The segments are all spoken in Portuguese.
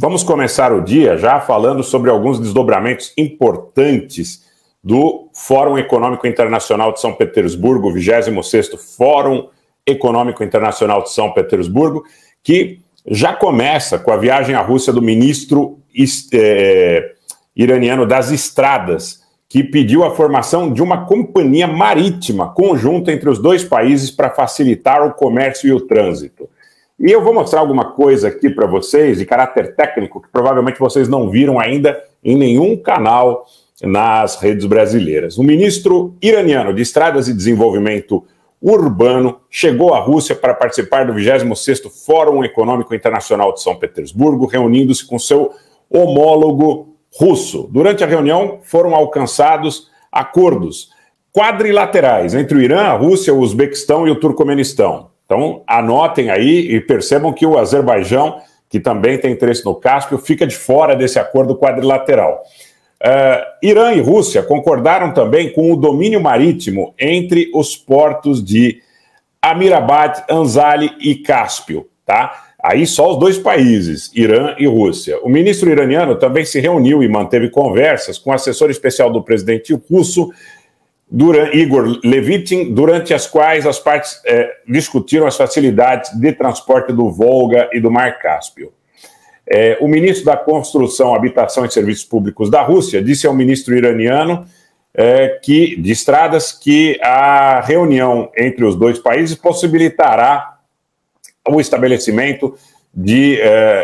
Vamos começar o dia já falando sobre alguns desdobramentos importantes do Fórum Econômico Internacional de São Petersburgo, 26º Fórum Econômico Internacional de São Petersburgo, que já começa com a viagem à Rússia do ministro eh, iraniano das estradas, que pediu a formação de uma companhia marítima conjunta entre os dois países para facilitar o comércio e o trânsito. E eu vou mostrar alguma coisa aqui para vocês de caráter técnico que provavelmente vocês não viram ainda em nenhum canal nas redes brasileiras. O ministro iraniano de Estradas e Desenvolvimento Urbano chegou à Rússia para participar do 26º Fórum Econômico Internacional de São Petersburgo, reunindo-se com seu homólogo russo. Durante a reunião foram alcançados acordos quadrilaterais entre o Irã, a Rússia, o Uzbequistão e o Turcomenistão. Então, anotem aí e percebam que o Azerbaijão, que também tem interesse no Cáspio, fica de fora desse acordo quadrilateral. Uh, Irã e Rússia concordaram também com o domínio marítimo entre os portos de Amirabad, Anzali e Cáspio, tá? Aí só os dois países, Irã e Rússia. O ministro iraniano também se reuniu e manteve conversas com o assessor especial do presidente russo durante, Igor Levitin, durante as quais as partes é, discutiram as facilidades de transporte do Volga e do Mar Cáspio. É, o ministro da Construção, Habitação e Serviços Públicos da Rússia disse ao ministro iraniano é, que, de estradas que a reunião entre os dois países possibilitará o estabelecimento de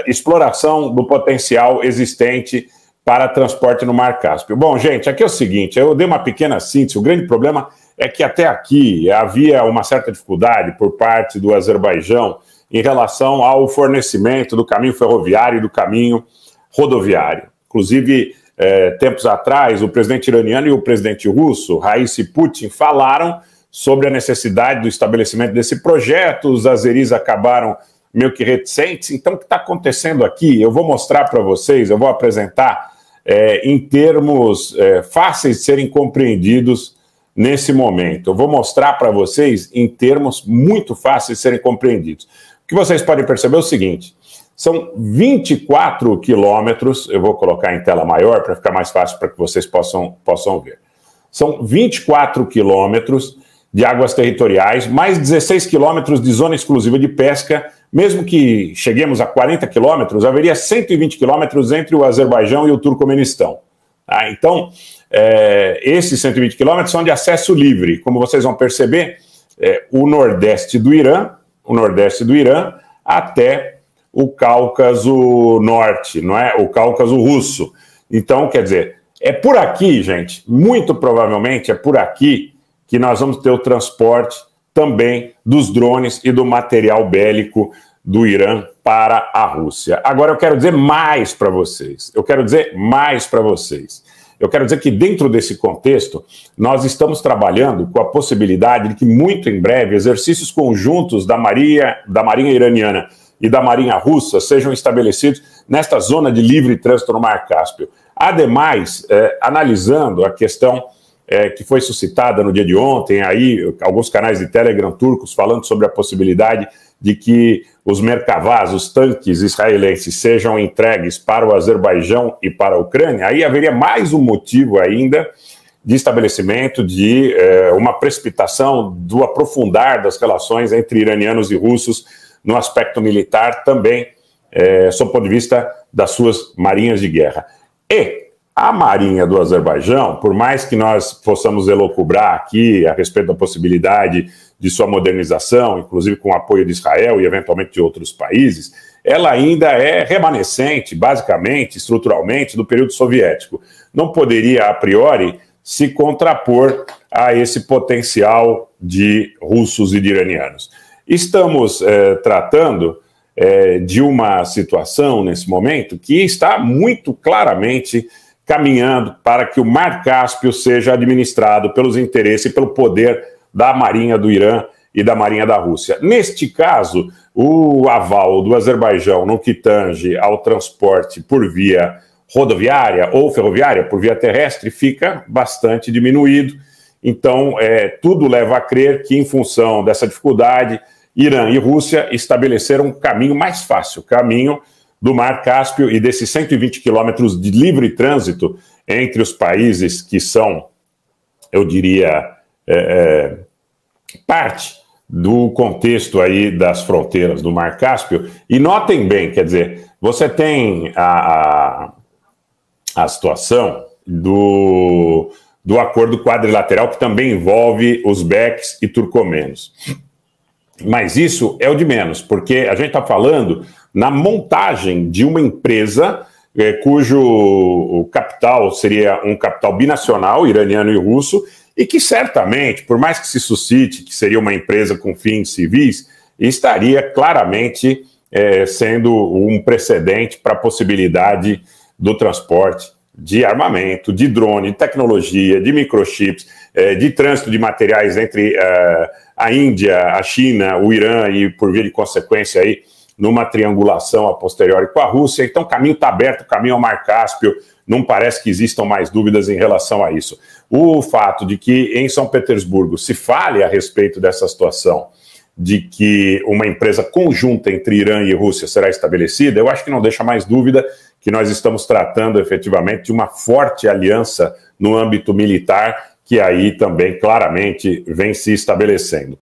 exploração do potencial existente para transporte no Mar Cáspio. Bom, gente, aqui é o seguinte: eu dei uma pequena síntese. O grande problema é que até aqui havia uma certa dificuldade por parte do Azerbaijão em relação ao fornecimento do caminho ferroviário e do caminho rodoviário. Inclusive, eh, tempos atrás, o presidente iraniano e o presidente russo, Raisi Putin, falaram sobre a necessidade do estabelecimento desse projeto. Os azeris acabaram meio que reticentes. Então, o que está acontecendo aqui? Eu vou mostrar para vocês, eu vou apresentar é, em termos é, fáceis de serem compreendidos nesse momento. Eu vou mostrar para vocês em termos muito fáceis de serem compreendidos. O que vocês podem perceber é o seguinte: são 24 quilômetros, eu vou colocar em tela maior para ficar mais fácil para que vocês possam, possam ver. São 24 quilômetros de águas territoriais, mais 16 quilômetros de zona exclusiva de pesca. Mesmo que cheguemos a 40 quilômetros, haveria 120 quilômetros entre o Azerbaijão e o Turcomenistão. Ah, então, é, esses 120 quilômetros são de acesso livre. Como vocês vão perceber, é, o nordeste do Irã, o nordeste do Irã, até o Cáucaso Norte, não é? O Cáucaso Russo. Então, quer dizer, é por aqui, gente, muito provavelmente é por aqui que nós vamos ter o transporte também dos drones e do material bélico do Irã para a Rússia. Agora eu quero dizer mais para vocês. Eu quero dizer mais para vocês. Eu quero dizer que dentro desse contexto, nós estamos trabalhando com a possibilidade de que muito em breve exercícios conjuntos da Marinha da Marinha iraniana e da Marinha russa sejam estabelecidos nesta zona de livre trânsito no Mar Cáspio. Ademais, eh, analisando a questão é, que foi suscitada no dia de ontem, aí alguns canais de Telegram turcos falando sobre a possibilidade de que os Merkavas, os tanques israelenses, sejam entregues para o Azerbaijão e para a Ucrânia, aí haveria mais um motivo ainda de estabelecimento de é, uma precipitação do aprofundar das relações entre iranianos e russos no aspecto militar também, é, sob o ponto de vista das suas marinhas de guerra. E a Marinha do Azerbaijão, por mais que nós possamos elocubrar aqui a respeito da possibilidade de sua modernização, inclusive com o apoio de Israel e eventualmente de outros países, ela ainda é remanescente, basicamente, estruturalmente, do período soviético. Não poderia, a priori, se contrapor a esse potencial de russos e de iranianos. Estamos eh, tratando eh, de uma situação, nesse momento, que está muito claramente caminhando para que o Mar Cáspio seja administrado pelos interesses e pelo poder da Marinha do Irã e da Marinha da Rússia. Neste caso, o aval do Azerbaijão no que tange ao transporte por via rodoviária ou ferroviária, por via terrestre, fica bastante diminuído. Então, é, tudo leva a crer que, em função dessa dificuldade, Irã e Rússia estabeleceram um caminho mais fácil, caminho do Mar Cáspio e desses 120 quilômetros de livre trânsito entre os países que são, eu diria, é, é, parte do contexto aí das fronteiras do Mar Cáspio. E notem bem, quer dizer, você tem a, a, a situação do, do acordo quadrilateral que também envolve os becs e turcomenos. Mas isso é o de menos, porque a gente está falando na montagem de uma empresa é, cujo capital seria um capital binacional, iraniano e russo, e que certamente, por mais que se suscite que seria uma empresa com fins civis, estaria claramente é, sendo um precedente para a possibilidade do transporte de armamento, de drone, de tecnologia, de microchips, é, de trânsito de materiais entre a Índia, a China, o Irã e, por via de consequência, aí, numa triangulação a posteriori com a Rússia. Então, o caminho está aberto, o caminho ao é Mar Cáspio. Não parece que existam mais dúvidas em relação a isso. O fato de que em São Petersburgo se fale a respeito dessa situação de que uma empresa conjunta entre Irã e Rússia será estabelecida, eu acho que não deixa mais dúvida que nós estamos tratando efetivamente de uma forte aliança no âmbito militar que aí também claramente vem se estabelecendo.